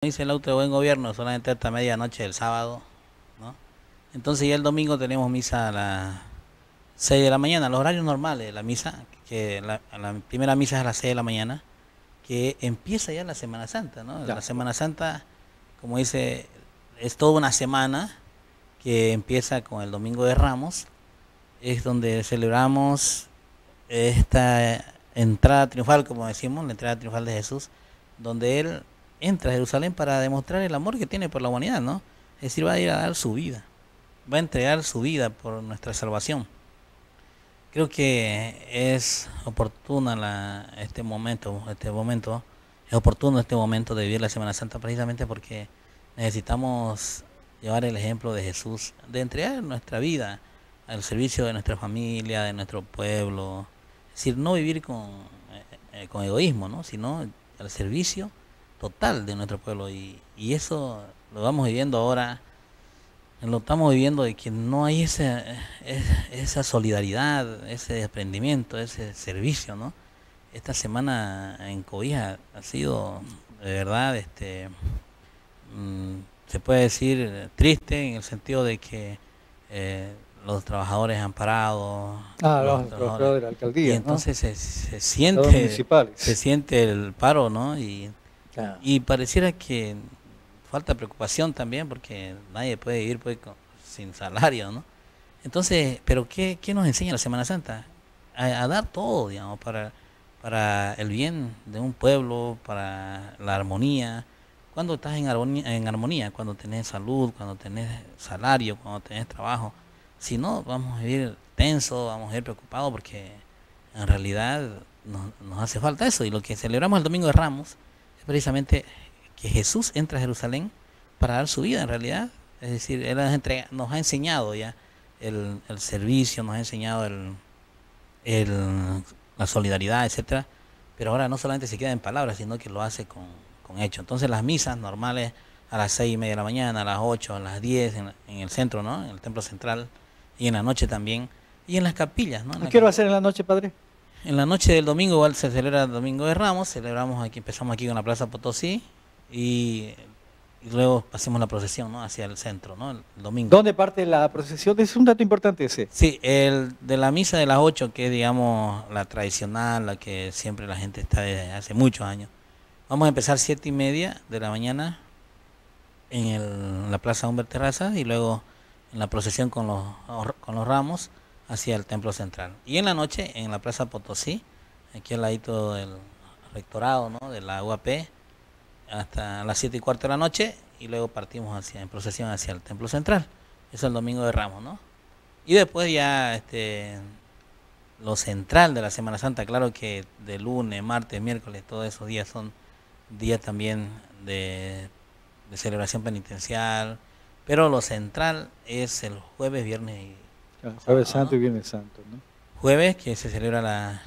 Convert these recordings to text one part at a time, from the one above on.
Dice el auto de buen gobierno, solamente hasta medianoche del sábado, ¿no? Entonces ya el domingo tenemos misa a las 6 de la mañana, los horarios normales de la misa, que la, primera misa es a las 6 de la mañana, que empieza ya la Semana Santa, ¿no? La Semana Santa, como dice, es toda una semana que empieza con el Domingo de Ramos, es donde celebramos esta entrada triunfal, como decimos, la entrada triunfal de Jesús, donde Él entra a Jerusalén para demostrar el amor que tiene por la humanidad, ¿no? Es decir, va a ir a dar su vida, va a entregar su vida por nuestra salvación. Creo que es oportuna la, este momento, este momento, es oportuno este momento de vivir la Semana Santa precisamente porque necesitamos llevar el ejemplo de Jesús, de entregar nuestra vida al servicio de nuestra familia, de nuestro pueblo. Es decir, no vivir con, eh, eh, con egoísmo, ¿no? sino al servicio total de nuestro pueblo. Y, y eso lo vamos viviendo ahora, lo estamos viviendo de que no hay esa solidaridad, ese desprendimiento, ese servicio, ¿no? Esta semana en Cobija ha sido, de verdad, este, mm, se puede decir triste en el sentido de que eh, los trabajadores han parado. Ah, los, trabajadores de la alcaldía. Y entonces se, se, siente. Se siente el paro, ¿no? Y pareciera que falta preocupación también porque nadie puede ir pues, sin salario, ¿no? Entonces, ¿pero qué, nos enseña la Semana Santa? A, dar todo, digamos, para, para el bien de un pueblo, para la armonía. Cuando estás en armonía, en armonía, cuando tenés salud, cuando tenés salario, cuando tenés trabajo. Si no, vamos a vivir tenso, vamos a vivir preocupado porque en realidad nos hace falta eso. Y lo que celebramos el Domingo de Ramos, precisamente que Jesús entra a Jerusalén para dar su vida en realidad. Es decir, Él nos, nos ha enseñado ya el, servicio, nos ha enseñado el, la solidaridad, etcétera. Pero ahora no solamente se queda en palabras, sino que lo hace con, hecho. Entonces las misas normales a las seis y media de la mañana, a las ocho, a las diez, en, el centro, ¿no? En el templo central y en la noche también. Y en las capillas, ¿no? ¿Qué quiero hacer en la noche, padre? En la noche del domingo, igual se celebra el Domingo de Ramos, celebramos aquí, empezamos aquí con la Plaza Potosí y, luego hacemos la procesión ¿no? hacia el centro, ¿no? el domingo. ¿Dónde parte la procesión? Es un dato importante ese. Sí, el de la misa de las 8, que es digamos la tradicional, la que siempre la gente está desde hace muchos años. Vamos a empezar siete y media de la mañana en, la Plaza Hombre Terraza y luego en la procesión con los, con los ramos hacia el templo central. Y en la noche en la Plaza Potosí, aquí al ladito del rectorado ¿no? de la UAP, hasta las siete y cuarto de la noche y luego partimos hacia, en procesión hacia el templo central. Eso es el domingo de Ramos, ¿no? Y después ya este, lo central de la Semana Santa, claro que de lunes, martes, miércoles, todos esos días son días también de, de celebración penitencial, pero lo central es el jueves, viernes y Jueves Santo y Viernes Santo, Jueves que se celebra la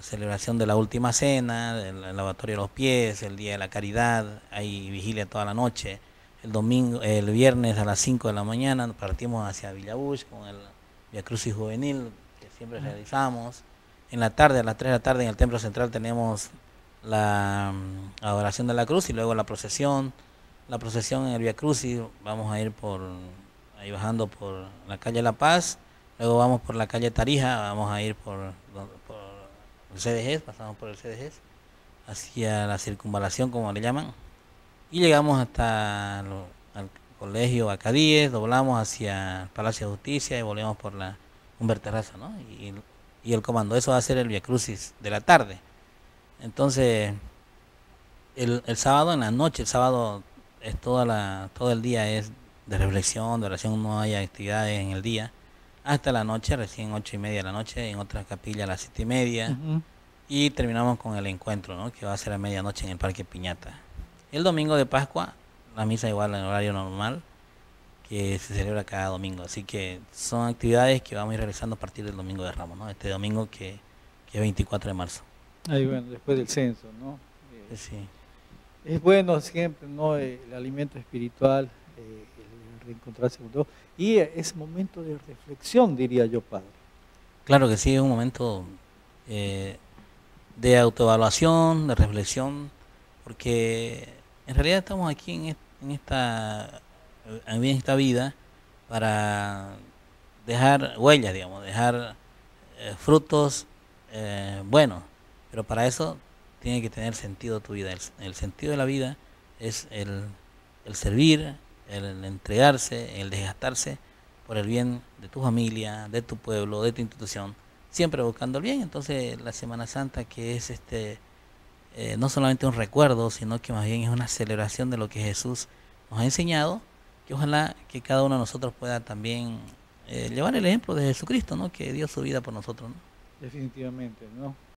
celebración de la Última Cena, el lavatorio de los pies, el Día de la Caridad, hay vigilia toda la noche. El domingo, el viernes a las 5 de la mañana partimos hacia Villabush con el Via Crucis Juvenil que siempre realizamos. En la tarde, a las 3 de la tarde en el Templo Central tenemos la mm, adoración de la cruz y luego la procesión. La procesión en el Via Crucis vamos a ir por ahí bajando por la calle La Paz Luego vamos por la calle Tarija, vamos a ir por, el CDG, pasamos por el CDG, hacia la circunvalación, como le llaman, y llegamos hasta el colegio Acadíes, doblamos hacia el Palacio de Justicia y volvemos por la Humberto ¿no? Y, el comando, eso va a ser el Via Crucis de la tarde. Entonces, el, el, sábado en la noche, el sábado es toda la, todo el día es de reflexión, de oración, no hay actividades en el día hasta la noche, recién ocho y media de la noche, en otra capilla a las siete y media. Y terminamos con el encuentro, ¿no? que va a ser a medianoche en el Parque Piñata. El domingo de Pascua, la misa igual en horario normal, que se celebra cada domingo. Así que son actividades que vamos a ir realizando a partir del domingo de Ramos, ¿no? este domingo que, es 24 de marzo. Ahí, bueno, después del censo, ¿no? sí. Eh, es bueno siempre, ¿no? El alimento espiritual. Eh, encontrarse con Dios. Y es momento de reflexión, diría yo, Padre. Claro que sí, es un momento eh, de autoevaluación, de reflexión, porque en realidad estamos aquí en, esta, esta vida para dejar huellas, digamos, dejar eh, frutos eh, buenos. Pero para eso tiene que tener sentido tu vida. El, el sentido de la vida es el, el servir, el entregarse, el desgastarse por el bien de tu familia, de tu pueblo, de tu institución, siempre buscando el bien. Entonces la Semana Santa que es este eh, no solamente un recuerdo, sino que más bien es una celebración de lo que Jesús nos ha enseñado, que ojalá que cada uno de nosotros pueda también eh, llevar el ejemplo de Jesucristo, ¿no? que dio su vida por nosotros. Definitivamente, ¿no?